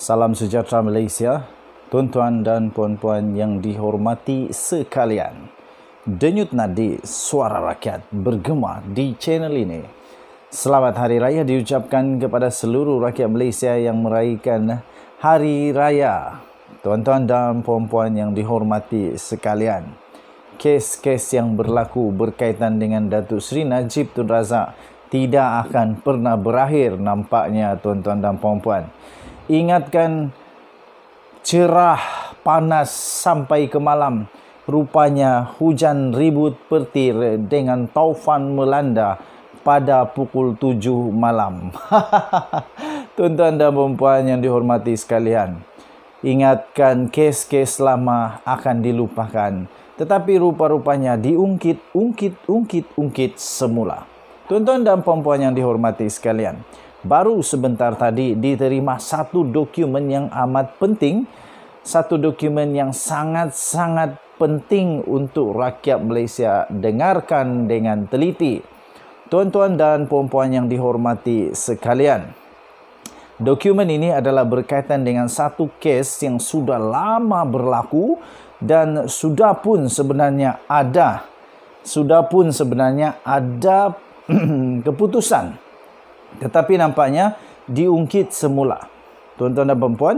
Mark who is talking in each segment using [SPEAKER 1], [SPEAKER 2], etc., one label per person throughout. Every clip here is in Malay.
[SPEAKER 1] Salam sejahtera Malaysia, tuan-tuan dan puan-puan yang dihormati sekalian. Denyut nadi suara rakyat bergema di channel ini. Selamat Hari Raya diucapkan kepada seluruh rakyat Malaysia yang meraihkan Hari Raya. Tuan-tuan dan puan-puan yang dihormati sekalian. Kes-kes yang berlaku berkaitan dengan Datuk Seri Najib Tun Razak tidak akan pernah berakhir nampaknya tuan-tuan dan puan-puan ingatkan cerah panas sampai ke malam rupanya hujan ribut petir dengan taufan melanda pada pukul 7 malam tuan-tuan dan puan yang dihormati sekalian ingatkan kes-kes lama akan dilupakan tetapi rupa-rupanya diungkit ungkit ungkit ungkit semula tuan-tuan dan puan yang dihormati sekalian baru sebentar tadi diterima satu dokumen yang amat penting satu dokumen yang sangat-sangat penting untuk rakyat Malaysia dengarkan dengan teliti tuan-tuan dan puan-puan yang dihormati sekalian dokumen ini adalah berkaitan dengan satu kes yang sudah lama berlaku dan sudah pun sebenarnya ada sudah pun sebenarnya ada keputusan tetapi nampaknya diungkit semula. Tuan-tuan dan perempuan,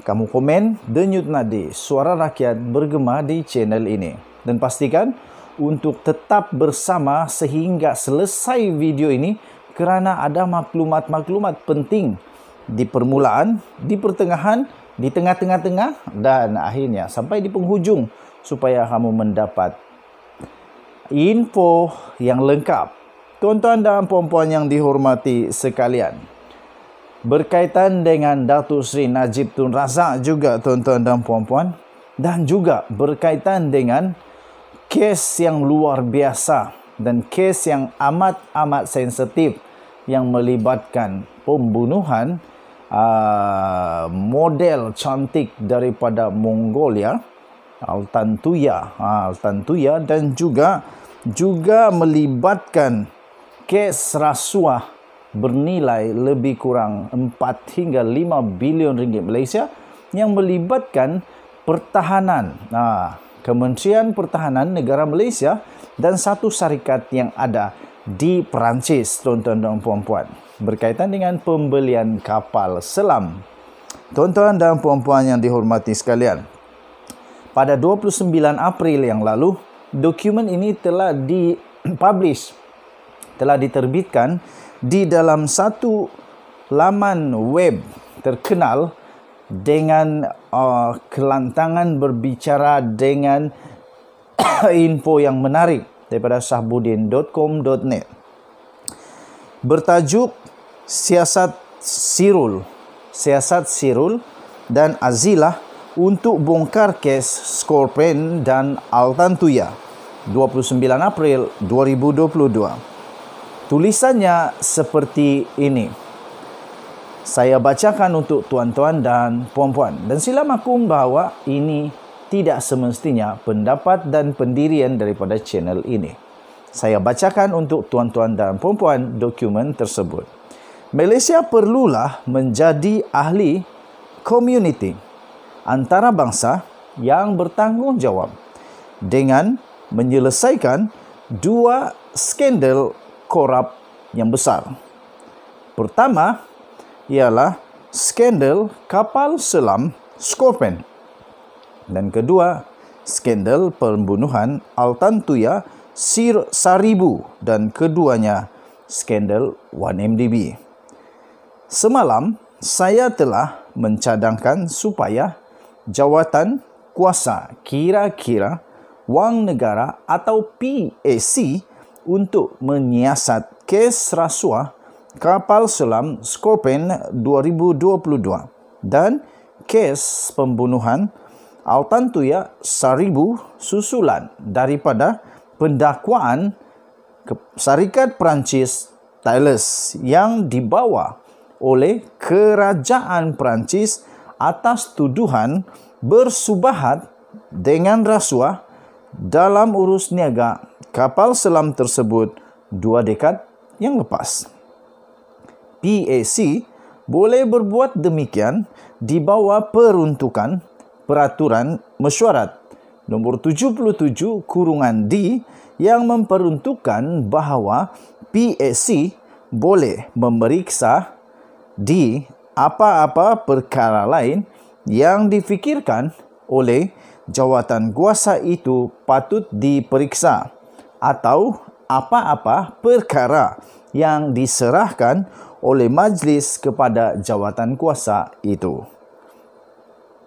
[SPEAKER 1] kamu komen denyut nadi suara rakyat bergema di channel ini. Dan pastikan untuk tetap bersama sehingga selesai video ini kerana ada maklumat-maklumat penting di permulaan, di pertengahan, di tengah-tengah-tengah dan akhirnya sampai di penghujung supaya kamu mendapat info yang lengkap Tuan-tuan dan puan-puan yang dihormati sekalian. Berkaitan dengan Datuk Seri Najib Tun Razak juga tuan-tuan dan puan-puan dan juga berkaitan dengan kes yang luar biasa dan kes yang amat-amat sensitif yang melibatkan pembunuhan uh, model cantik daripada Mongolia Altantuya, ah, Altantuya dan juga juga melibatkan kes rasuah bernilai lebih kurang 4 hingga 5 bilion ringgit Malaysia yang melibatkan pertahanan. Nah, ha, Kementerian Pertahanan Negara Malaysia dan satu syarikat yang ada di Perancis, tuan-tuan dan puan-puan. Berkaitan dengan pembelian kapal selam. Tuan-tuan dan puan-puan yang dihormati sekalian. Pada 29 April yang lalu, dokumen ini telah dipublish telah diterbitkan di dalam satu laman web terkenal dengan uh, kelantangan berbicara dengan info yang menarik daripada sahbudin.com.net bertajuk siasat sirul siasat sirul dan azilah untuk bongkar kes Skorpen dan Altantuya 29 April 2022 Tulisannya seperti ini. Saya bacakan untuk tuan-tuan dan puan-puan. Dan sila maklum bahawa ini tidak semestinya pendapat dan pendirian daripada channel ini. Saya bacakan untuk tuan-tuan dan puan-puan dokumen tersebut. Malaysia perlulah menjadi ahli community antara bangsa yang bertanggungjawab dengan menyelesaikan dua skandal korup yang besar. Pertama ialah skandal kapal selam Scorpion. Dan kedua, skandal pembunuhan Altantuya Sir Saribu dan keduanya skandal 1MDB. Semalam saya telah mencadangkan supaya jawatan kuasa kira-kira wang negara atau PAC untuk menyiasat kes rasuah kapal selam Skopen 2022 dan kes pembunuhan Altantuya Saribu susulan daripada pendakwaan Syarikat Perancis Thales yang dibawa oleh Kerajaan Perancis atas tuduhan bersubahat dengan rasuah dalam urus niaga kapal selam tersebut dua dekad yang lepas. PAC boleh berbuat demikian di bawah peruntukan peraturan mesyuarat nombor 77 kurungan D yang memperuntukkan bahawa PAC boleh memeriksa di apa-apa perkara lain yang difikirkan oleh jawatan kuasa itu patut diperiksa atau apa-apa perkara yang diserahkan oleh majlis kepada jawatan kuasa itu.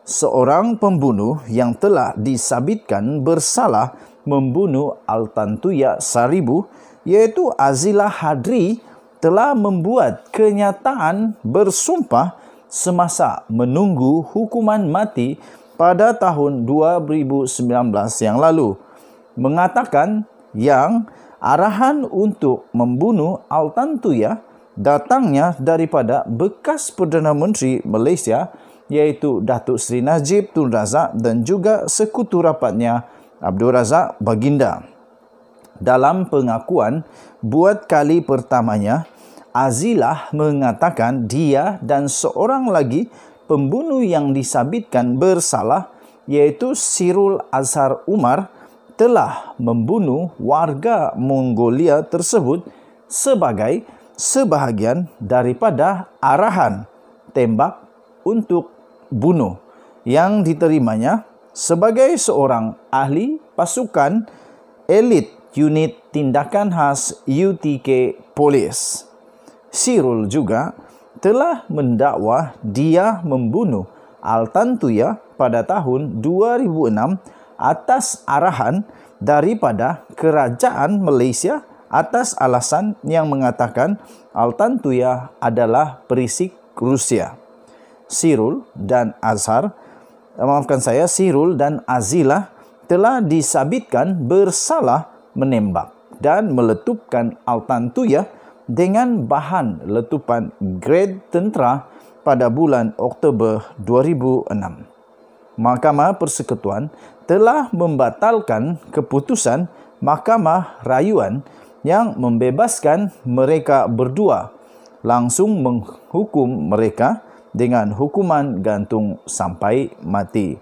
[SPEAKER 1] Seorang pembunuh yang telah disabitkan bersalah membunuh Altantuya Saribu iaitu Azila Hadri telah membuat kenyataan bersumpah semasa menunggu hukuman mati pada tahun 2019 yang lalu mengatakan yang arahan untuk membunuh Altantuyah datangnya daripada bekas Perdana Menteri Malaysia iaitu Datuk Seri Najib Tun Razak dan juga sekutu rapatnya Abdul Razak Baginda. Dalam pengakuan buat kali pertamanya, Azilah mengatakan dia dan seorang lagi pembunuh yang disabitkan bersalah iaitu Sirul Azhar Umar telah membunuh warga Mongolia tersebut sebagai sebahagian daripada arahan tembak untuk bunuh yang diterimanya sebagai seorang ahli pasukan elit unit tindakan khas UTK Polis. Sirul juga telah mendakwa dia membunuh Altantuya pada tahun 2006 atas arahan daripada kerajaan Malaysia atas alasan yang mengatakan Altan Tuya adalah perisik Rusia. Sirul dan Azhar, eh, maafkan saya, Sirul dan Azila telah disabitkan bersalah menembak dan meletupkan Altan Tuya dengan bahan letupan grade tentera pada bulan Oktober 2006. Mahkamah Persekutuan telah membatalkan keputusan Mahkamah Rayuan yang membebaskan mereka berdua langsung menghukum mereka dengan hukuman gantung sampai mati.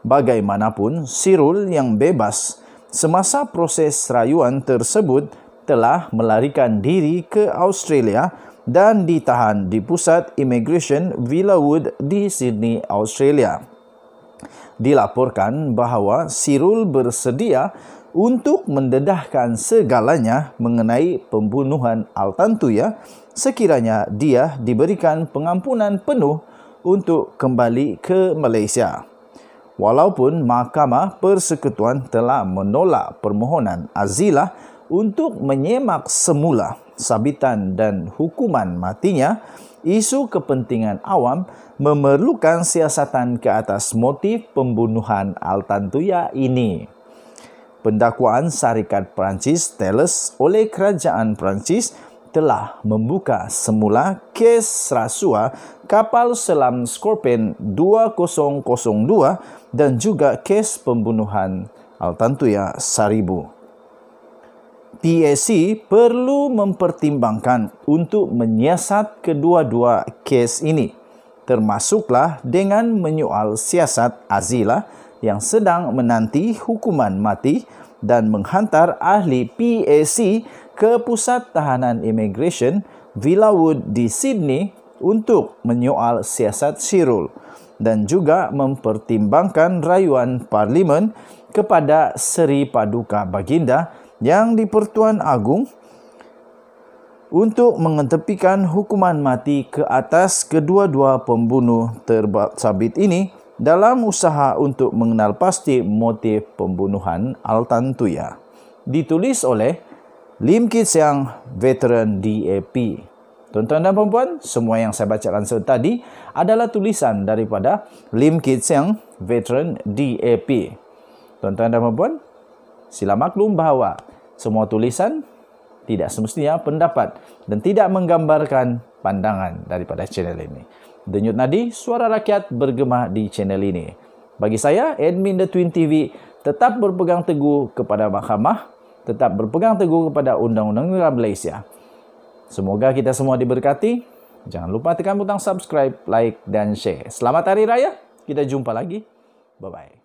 [SPEAKER 1] Bagaimanapun, Sirul yang bebas semasa proses rayuan tersebut telah melarikan diri ke Australia dan ditahan di pusat Immigration Villawood di Sydney, Australia dilaporkan bahawa Sirul bersedia untuk mendedahkan segalanya mengenai pembunuhan Altantuya sekiranya dia diberikan pengampunan penuh untuk kembali ke Malaysia. Walaupun Mahkamah Persekutuan telah menolak permohonan Azila untuk menyemak semula sabitan dan hukuman matinya, isu kepentingan awam memerlukan siasatan ke atas motif pembunuhan Altantuya ini. Pendakwaan Syarikat Perancis Teles oleh Kerajaan Perancis telah membuka semula kes rasuah kapal selam Scorpion 2002 dan juga kes pembunuhan Altantuya Saribu. PAC perlu mempertimbangkan untuk menyiasat kedua-dua kes ini termasuklah dengan menyoal siasat Azila yang sedang menanti hukuman mati dan menghantar ahli PAC ke pusat tahanan immigration Villawood di Sydney untuk menyoal siasat Sirul dan juga mempertimbangkan rayuan parlimen kepada Seri Paduka Baginda yang dipertuan agung untuk mengetepikan hukuman mati ke atas kedua-dua pembunuh tersabit ini dalam usaha untuk mengenal pasti motif pembunuhan Altantuya. Ditulis oleh Lim Kit Siang, veteran DAP. Tuan-tuan dan perempuan, semua yang saya bacakan tadi adalah tulisan daripada Lim Kit Siang, veteran DAP. Tuan-tuan dan perempuan, Sila maklum bahawa semua tulisan tidak semestinya pendapat dan tidak menggambarkan pandangan daripada channel ini. Denyut nadi, suara rakyat bergema di channel ini. Bagi saya, admin The Twin TV tetap berpegang teguh kepada mahkamah, tetap berpegang teguh kepada Undang-Undang Negara Malaysia. Semoga kita semua diberkati. Jangan lupa tekan butang subscribe, like dan share. Selamat Hari Raya. Kita jumpa lagi. Bye-bye.